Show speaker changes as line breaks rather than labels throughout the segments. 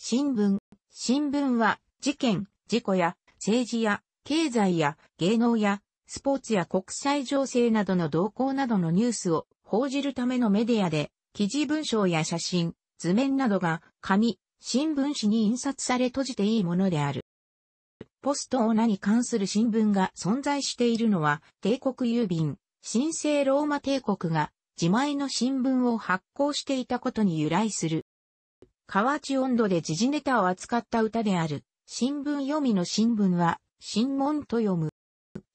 新聞。新聞は、事件、事故や、政治や、経済や、芸能や、スポーツや国際情勢などの動向などのニュースを報じるためのメディアで、記事文章や写真、図面などが、紙、新聞紙に印刷され閉じていいものである。ポストオーナに関する新聞が存在しているのは、帝国郵便、神聖ローマ帝国が自前の新聞を発行していたことに由来する河内温度で時事ネタを扱った歌である。新聞読みの新聞は、新聞と読む。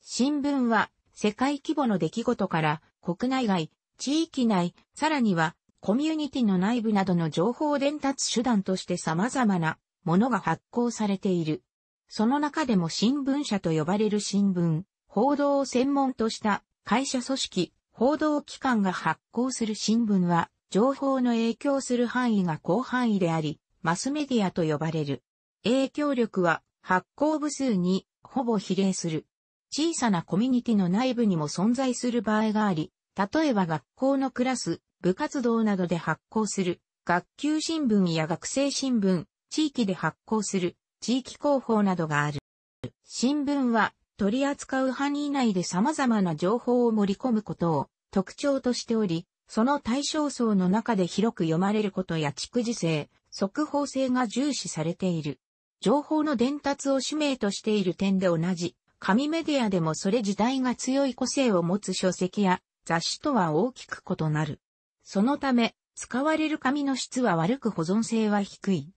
新聞は、世界規模の出来事から、国内外、地域内、さらには、コミュニティの内部などの情報伝達手段として様々なものが発行されている。その中でも新聞社と呼ばれる新聞、報道を専門とした会社組織、報道機関が発行する新聞は、情報の影響する範囲が広範囲であり、マスメディアと呼ばれる。影響力は発行部数にほぼ比例する。小さなコミュニティの内部にも存在する場合があり、例えば学校のクラス、部活動などで発行する、学級新聞や学生新聞、地域で発行する、地域広報などがある。新聞は取り扱う範囲内で様々な情報を盛り込むことを特徴としており、その対象層の中で広く読まれることや蓄字性、速報性が重視されている。情報の伝達を使命としている点で同じ、紙メディアでもそれ自体が強い個性を持つ書籍や雑誌とは大きく異なる。そのため、使われる紙の質は悪く保存性は低い。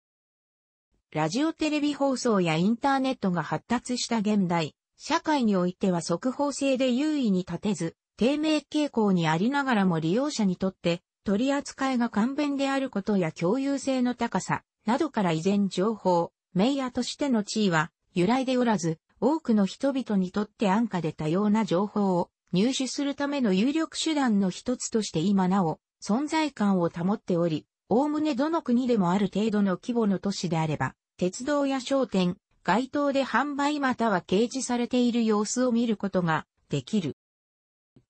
ラジオテレビ放送やインターネットが発達した現代、社会においては速報性で優位に立てず、低迷傾向にありながらも利用者にとって取り扱いが簡便であることや共有性の高さなどから依然情報、メイヤーとしての地位は由来でおらず、多くの人々にとって安価で多様な情報を入手するための有力手段の一つとして今なお存在感を保っており、おおむねどの国でもある程度の規模の都市であれば、鉄道や商店、街頭で販売または掲示されている様子を見ることができる。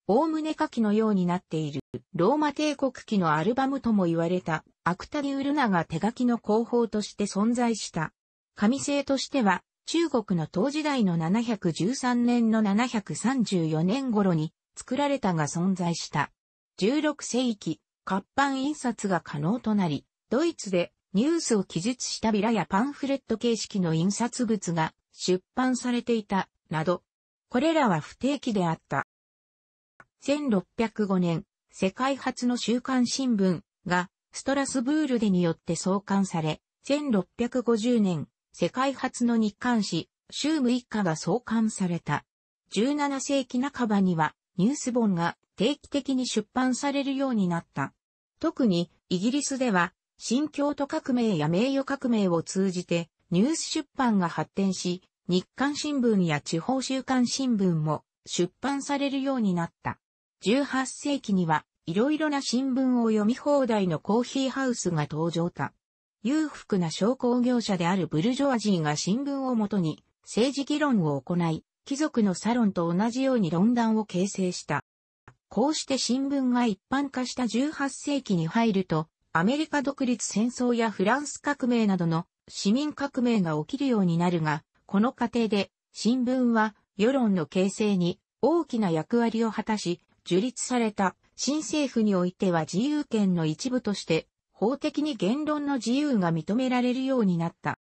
おおむね下記のようになっている、ローマ帝国期のアルバムとも言われた、アクタリウルナが手書きの工法として存在した。紙製としては、中国の唐時代の713年の734年頃に作られたが存在した。16世紀、活版印刷が可能となり、ドイツでニュースを記述したビラやパンフレット形式の印刷物が出版されていた、など、これらは不定期であった。1605年、世界初の週刊新聞がストラスブールでによって創刊され、1650年、世界初の日刊誌、週6日が創刊された。17世紀半ばにはニュース本が定期的に出版されるようになった。特にイギリスでは新京都革命や名誉革命を通じてニュース出版が発展し、日刊新聞や地方週刊新聞も出版されるようになった。18世紀には、いろいろな新聞を読み放題のコーヒーハウスが登場た。裕福な商工業者であるブルジョアジーが新聞をもとに政治議論を行い、貴族のサロンと同じように論壇を形成した。こうして新聞が一般化した18世紀に入ると、アメリカ独立戦争やフランス革命などの市民革命が起きるようになるが、この過程で新聞は世論の形成に大きな役割を果たし、樹立された新政府においては自由権の一部として法的に言論の自由が認められるようになった。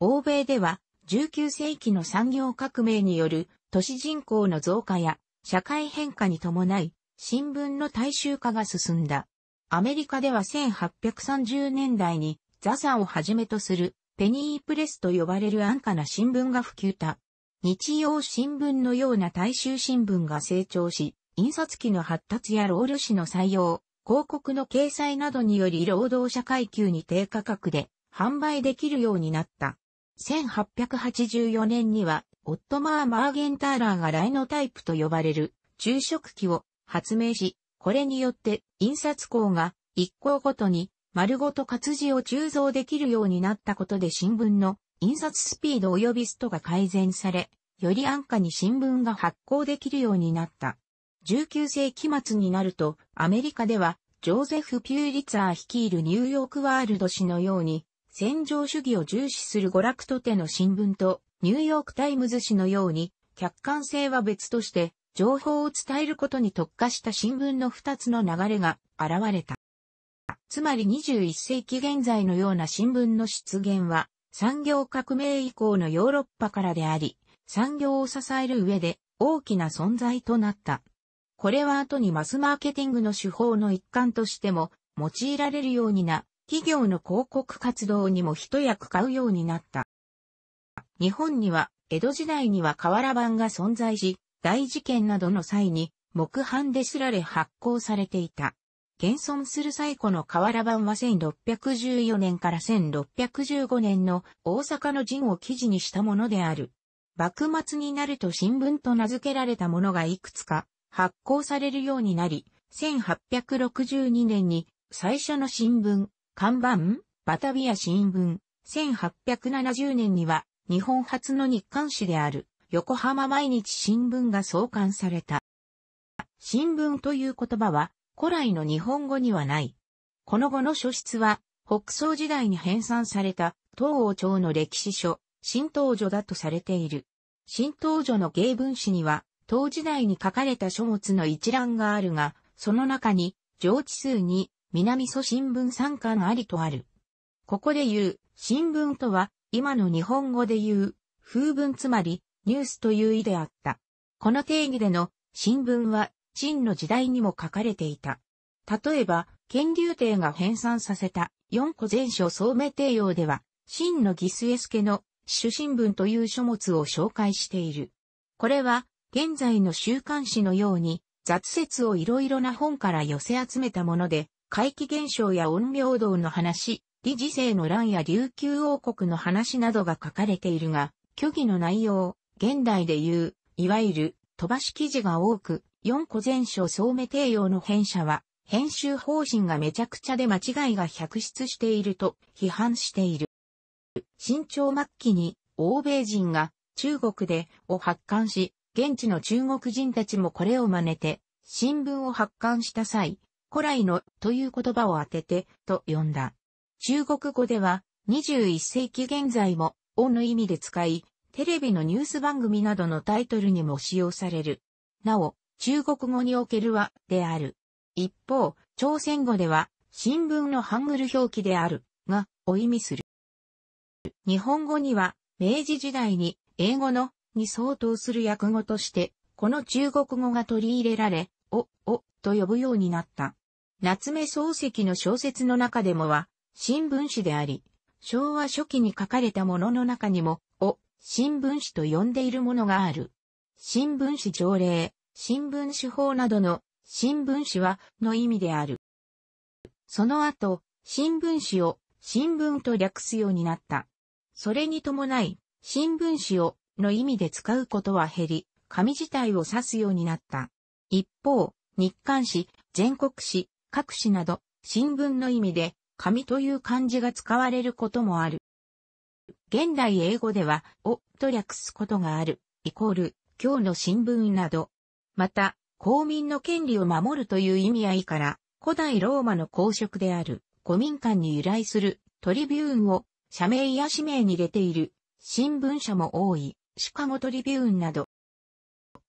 欧米では19世紀の産業革命による都市人口の増加や社会変化に伴い新聞の大衆化が進んだ。アメリカでは1830年代にザザをはじめとするペニープレスと呼ばれる安価な新聞が普及た。日曜新聞のような大衆新聞が成長し、印刷機の発達や労力士の採用、広告の掲載などにより労働者階級に低価格で販売できるようになった。1884年には、オットマー・マーゲンターラーがライノタイプと呼ばれる昼食機を発明し、これによって印刷工が一行ごとに丸ごと活字を鋳造できるようになったことで新聞の印刷スピード及びストが改善され、より安価に新聞が発行できるようになった。19世紀末になると、アメリカでは、ジョーゼフ・ピューリツァー率いるニューヨークワールド氏のように、戦場主義を重視する娯楽とての新聞と、ニューヨークタイムズ氏のように、客観性は別として、情報を伝えることに特化した新聞の二つの流れが現れた。つまり21世紀現在のような新聞の出現は、産業革命以降のヨーロッパからであり、産業を支える上で大きな存在となった。これは後にマスマーケティングの手法の一環としても用いられるようにな、企業の広告活動にも一役買うようになった。日本には江戸時代には瓦版が存在し、大事件などの際に木版ですられ発行されていた。現存する最古の瓦版は1614年から1615年の大阪の陣を記事にしたものである。幕末になると新聞と名付けられたものがいくつか発行されるようになり、1862年に最初の新聞、看板、バタビア新聞、1870年には日本初の日刊誌である横浜毎日新聞が創刊された。新聞という言葉は古来の日本語にはない。この後の書室は、北宋時代に編纂された、東王朝の歴史書、新東女だとされている。新東女の芸文史には、唐時代に書かれた書物の一覧があるが、その中に、上地数に、南祖新聞参観ありとある。ここで言う、新聞とは、今の日本語で言う、風文つまり、ニュースという意であった。この定義での、新聞は、陳の時代にも書かれていた。例えば、乾隆帝が編纂させた四個全書総明帝王では、真のギスエスケの主新聞という書物を紹介している。これは、現在の週刊誌のように、雑説をいろいろな本から寄せ集めたもので、怪奇現象や陰陽道の話、理事生の乱や琉球王国の話などが書かれているが、虚偽の内容、現代で言う、いわゆる飛ばし記事が多く、4個全書総目提用の編者は、編集方針がめちゃくちゃで間違いが百出していると批判している。新潮末期に欧米人が中国でを発刊し、現地の中国人たちもこれを真似て、新聞を発刊した際、古来のという言葉を当ててと呼んだ。中国語では21世紀現在もをの意味で使い、テレビのニュース番組などのタイトルにも使用される。なお、中国語におけるはである。一方、朝鮮語では新聞のハングル表記であるがを意味する。日本語には明治時代に英語のに相当する訳語として、この中国語が取り入れられ、お、お、と呼ぶようになった。夏目漱石の小説の中でもは、新聞紙であり、昭和初期に書かれたものの中にも、お、新聞紙と呼んでいるものがある。新聞紙条例、新聞手法などの新聞紙はの意味である。その後、新聞紙を新聞と略すようになった。それに伴い、新聞紙をの意味で使うことは減り、紙自体を指すようになった。一方、日刊紙、全国紙、各紙など、新聞の意味で、紙という漢字が使われることもある。現代英語では、をと略すことがある、イコール、今日の新聞など、また、公民の権利を守るという意味合いから、古代ローマの公職である、古民間に由来するトリビューンを社名や氏名に入れている新聞社も多い、シカゴトリビューンなど。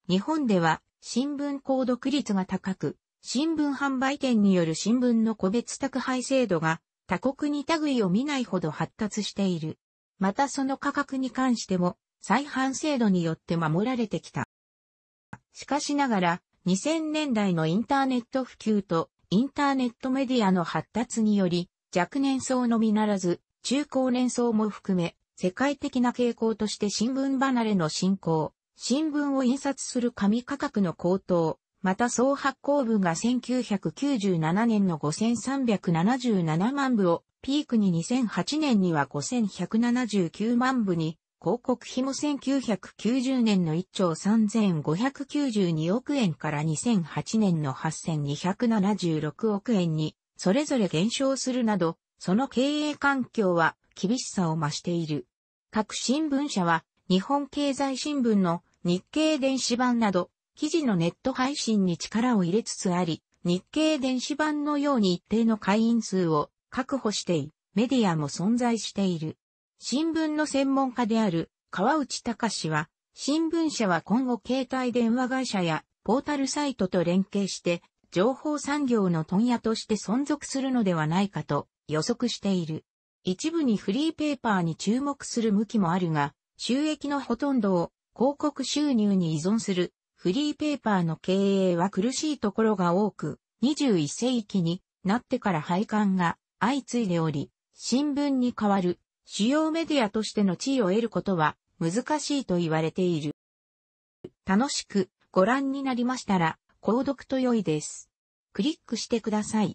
日本では新聞購読率が高く、新聞販売店による新聞の個別宅配制度が他国に類を見ないほど発達している。またその価格に関しても再販制度によって守られてきた。しかしながら、2000年代のインターネット普及とインターネットメディアの発達により、若年層のみならず、中高年層も含め、世界的な傾向として新聞離れの進行、新聞を印刷する紙価格の高騰、また総発行部が1997年の5377万部をピークに2008年には5179万部に広告費も1990年の1兆3592億円から2008年の8276億円に、それぞれ減少するなど、その経営環境は厳しさを増している。各新聞社は、日本経済新聞の日経電子版など、記事のネット配信に力を入れつつあり、日経電子版のように一定の会員数を確保してメディアも存在している。新聞の専門家である川内隆は、新聞社は今後携帯電話会社やポータルサイトと連携して、情報産業の問屋として存続するのではないかと予測している。一部にフリーペーパーに注目する向きもあるが、収益のほとんどを広告収入に依存するフリーペーパーの経営は苦しいところが多く、21世紀になってから廃刊が相次いでおり、新聞に代わる主要メディアとしての地位を得ることは難しいと言われている。楽しくご覧になりましたら、購読と良いです。クリックしてください。